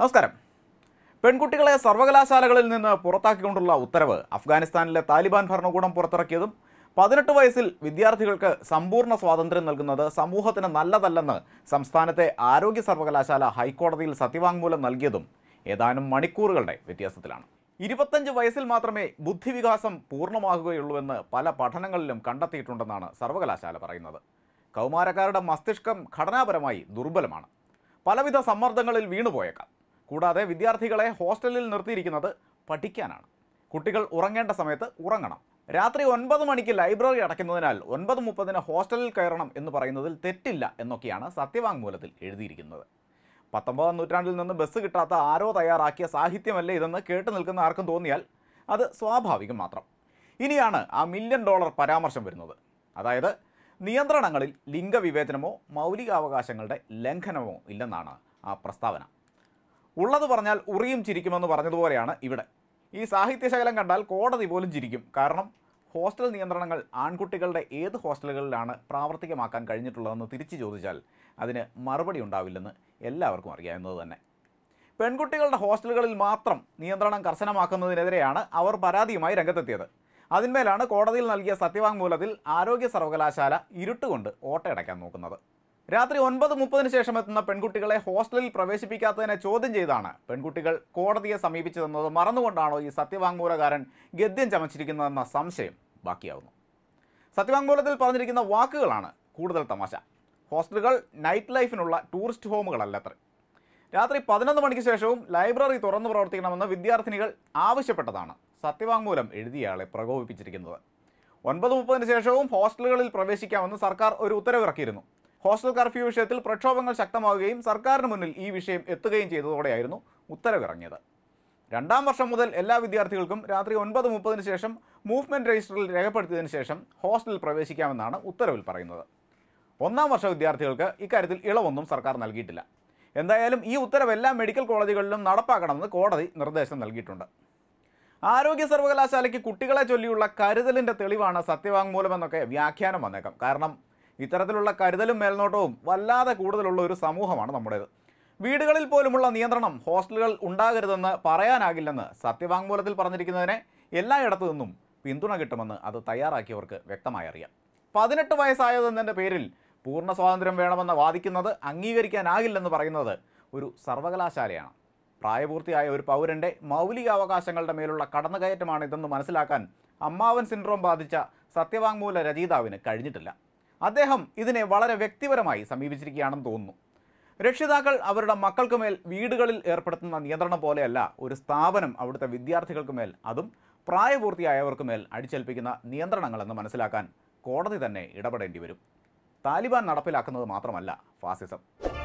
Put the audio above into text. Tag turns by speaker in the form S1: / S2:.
S1: നമസ്കാരം പെൺകുട്ടികളെ സർവകലാശാലകളിൽ നിന്ന് പുറത്താക്കിക്കൊണ്ടുള്ള ഉത്തരവ് അഫ്ഗാനിസ്ഥാനിലെ താലിബാൻ ഭരണകൂടം പുറത്തിറക്കിയതും പതിനെട്ട് വയസ്സിൽ വിദ്യാർത്ഥികൾക്ക് സമ്പൂർണ്ണ സ്വാതന്ത്ര്യം നൽകുന്നത് സമൂഹത്തിന് നല്ലതല്ലെന്ന് സംസ്ഥാനത്തെ ആരോഗ്യ സർവകലാശാല ഹൈക്കോടതിയിൽ സത്യവാങ്മൂലം നൽകിയതും ഏതാനും മണിക്കൂറുകളുടെ വ്യത്യാസത്തിലാണ് ഇരുപത്തഞ്ച് വയസ്സിൽ മാത്രമേ ബുദ്ധിവികാസം പൂർണ്ണമാകുകയുള്ളൂവെന്ന് പല പഠനങ്ങളിലും കണ്ടെത്തിയിട്ടുണ്ടെന്നാണ് സർവകലാശാല പറയുന്നത് കൗമാരക്കാരുടെ മസ്തിഷ്കം ഘടനാപരമായി ദുർബലമാണ് പലവിധ സമ്മർദ്ദങ്ങളിൽ വീണുപോയേക്കാം കൂടാതെ വിദ്യാർത്ഥികളെ ഹോസ്റ്റലിൽ നിർത്തിയിരിക്കുന്നത് പഠിക്കാനാണ് കുട്ടികൾ ഉറങ്ങേണ്ട സമയത്ത് ഉറങ്ങണം രാത്രി ഒൻപത് മണിക്ക് ലൈബ്രറി അടയ്ക്കുന്നതിനാൽ ഒൻപത് മുപ്പതിന് ഹോസ്റ്റലിൽ കയറണം എന്ന് പറയുന്നതിൽ തെറ്റില്ല എന്നൊക്കെയാണ് സത്യവാങ്മൂലത്തിൽ എഴുതിയിരിക്കുന്നത് പത്തൊമ്പതാം നൂറ്റാണ്ടിൽ നിന്ന് ബസ് കിട്ടാത്ത ആരോ തയ്യാറാക്കിയ സാഹിത്യമല്ലേ ഇതെന്ന് കേട്ടു നിൽക്കുന്ന ആർക്കും തോന്നിയാൽ അത് സ്വാഭാവികം മാത്രം ഇനിയാണ് ആ മില്യൺ ഡോളർ പരാമർശം വരുന്നത് അതായത് നിയന്ത്രണങ്ങളിൽ ലിംഗവിവേചനമോ മൗലികാവകാശങ്ങളുടെ ലംഘനമോ ഇല്ലെന്നാണ് ആ പ്രസ്താവന ഉള്ളത് പറഞ്ഞാൽ ഉറിയും ചിരിക്കുമെന്ന് പറഞ്ഞതുപോലെയാണ് ഇവിടെ ഈ സാഹിത്യശകലം കണ്ടാൽ കോടതി പോലും ചിരിക്കും കാരണം ഹോസ്റ്റൽ നിയന്ത്രണങ്ങൾ ആൺകുട്ടികളുടെ ഏത് ഹോസ്റ്റലുകളിലാണ് പ്രാവർത്തികമാക്കാൻ കഴിഞ്ഞിട്ടുള്ളതെന്ന് തിരിച്ചു ചോദിച്ചാൽ അതിന് മറുപടി ഉണ്ടാവില്ലെന്ന് എല്ലാവർക്കും അറിയാവുന്നത് തന്നെ പെൺകുട്ടികളുടെ ഹോസ്റ്റലുകളിൽ മാത്രം നിയന്ത്രണം കർശനമാക്കുന്നതിനെതിരെയാണ് അവർ പരാതിയുമായി രംഗത്തെത്തിയത് അതിന്മേലാണ് കോടതിയിൽ നൽകിയ സത്യവാങ്മൂലത്തിൽ ആരോഗ്യ സർവകലാശാല ഇരുട്ടുകൊണ്ട് ഓട്ടയടയ്ക്കാൻ നോക്കുന്നത് രാത്രി ഒൻപത് മുപ്പതിന് ശേഷം എത്തുന്ന പെൺകുട്ടികളെ ഹോസ്റ്റലിൽ പ്രവേശിപ്പിക്കാത്തതിനെ ചോദ്യം ചെയ്താണ് പെൺകുട്ടികൾ കോടതിയെ സമീപിച്ചതെന്നത് മറന്നുകൊണ്ടാണോ ഈ സത്യവാങ്മൂലകാരൻ ഗദ്യം ചമച്ചിരിക്കുന്നതെന്ന സംശയം ബാക്കിയാവുന്നു സത്യവാങ്മൂലത്തിൽ പറഞ്ഞിരിക്കുന്ന വാക്കുകളാണ് കൂടുതൽ തമാശ ഹോസ്റ്റലുകൾ നൈറ്റ് ലൈഫിനുള്ള ടൂറിസ്റ്റ് ഹോമുകളല്ലത്രേ രാത്രി പതിനൊന്ന് മണിക്ക് ശേഷവും ലൈബ്രറി തുറന്നു പ്രവർത്തിക്കണമെന്ന് വിദ്യാർത്ഥിനികൾ ആവശ്യപ്പെട്ടതാണ് സത്യവാങ്മൂലം എഴുതിയയാളെ പ്രകോപിപ്പിച്ചിരിക്കുന്നത് ഒൻപത് മുപ്പതിന് ശേഷവും ഹോസ്റ്റലുകളിൽ പ്രവേശിക്കാമെന്ന് സർക്കാർ ഒരു ഉത്തരവിറക്കിയിരുന്നു ഹോസ്റ്റൽ കർഫ്യൂ വിഷയത്തിൽ പ്രക്ഷോഭങ്ങൾ ശക്തമാവുകയും സർക്കാരിന് മുന്നിൽ ഈ വിഷയം എത്തുകയും ചെയ്തതോടെയായിരുന്നു ഉത്തരവിറങ്ങിയത് രണ്ടാം വർഷം മുതൽ എല്ലാ വിദ്യാർത്ഥികൾക്കും രാത്രി ഒൻപത് മുപ്പതിന് ശേഷം മൂവ്മെൻറ്റ് രജിസ്റ്ററിൽ രേഖപ്പെടുത്തിയതിനു ശേഷം ഹോസ്റ്റലിൽ പ്രവേശിക്കാമെന്നാണ് ഉത്തരവിൽ പറയുന്നത് ഒന്നാം വർഷ വിദ്യാർത്ഥികൾക്ക് ഇക്കാര്യത്തിൽ ഇളവൊന്നും സർക്കാർ നൽകിയിട്ടില്ല എന്തായാലും ഈ ഉത്തരവ് എല്ലാ മെഡിക്കൽ കോളേജുകളിലും നടപ്പാക്കണമെന്ന് കോടതി നിർദ്ദേശം നൽകിയിട്ടുണ്ട് ആരോഗ്യ സർവകലാശാലയ്ക്ക് കുട്ടികളെ ചൊല്ലിയുള്ള കരുതലിൻ്റെ തെളിവാണ് സത്യവാങ്മൂലമെന്നൊക്കെ വ്യാഖ്യാനം വന്നേക്കാം കാരണം ഇത്തരത്തിലുള്ള കരുതലും മേൽനോട്ടവും വല്ലാതെ കൂടുതലുള്ള ഒരു സമൂഹമാണ് നമ്മുടേത് വീടുകളിൽ പോലുമുള്ള നിയന്ത്രണം ഹോസ്റ്റലുകൾ ഉണ്ടാകരുതെന്ന് പറയാനാകില്ലെന്ന് സത്യവാങ്മൂലത്തിൽ പറഞ്ഞിരിക്കുന്നതിനെ എല്ലായിടത്തു നിന്നും പിന്തുണ കിട്ടുമെന്ന് അത് തയ്യാറാക്കിയവർക്ക് വ്യക്തമായി അറിയാം പതിനെട്ട് വയസ്സായതെന്നതിൻ്റെ പേരിൽ പൂർണ്ണ സ്വാതന്ത്ര്യം വേണമെന്ന് വാദിക്കുന്നത് അംഗീകരിക്കാനാകില്ലെന്ന് പറയുന്നത് ഒരു സർവകലാശാലയാണ് പ്രായപൂർത്തിയായ ഒരു പൗരൻ്റെ മൗലികാവകാശങ്ങളുടെ മേലുള്ള കടന്നുകയറ്റമാണ് ഇതെന്ന് മനസ്സിലാക്കാൻ അമ്മാവൻ സിൻഡ്രോം ബാധിച്ച സത്യവാങ്മൂല രചയിതാവിന് കഴിഞ്ഞിട്ടില്ല അദ്ദേഹം ഇതിനെ വളരെ വ്യക്തിപരമായി സമീപിച്ചിരിക്കുകയാണെന്ന് തോന്നുന്നു രക്ഷിതാക്കൾ അവരുടെ മക്കൾക്ക് മേൽ വീടുകളിൽ ഏർപ്പെടുത്തുന്ന നിയന്ത്രണം പോലെയല്ല ഒരു സ്ഥാപനം അവിടുത്തെ വിദ്യാർത്ഥികൾക്ക് മേൽ അതും പ്രായപൂർത്തിയായവർക്ക് മേൽ അടിച്ചേൽപ്പിക്കുന്ന നിയന്ത്രണങ്ങളെന്ന് മനസ്സിലാക്കാൻ കോടതി തന്നെ ഇടപെടേണ്ടി വരും താലിബാൻ നടപ്പിലാക്കുന്നത് മാത്രമല്ല ഫാസിസം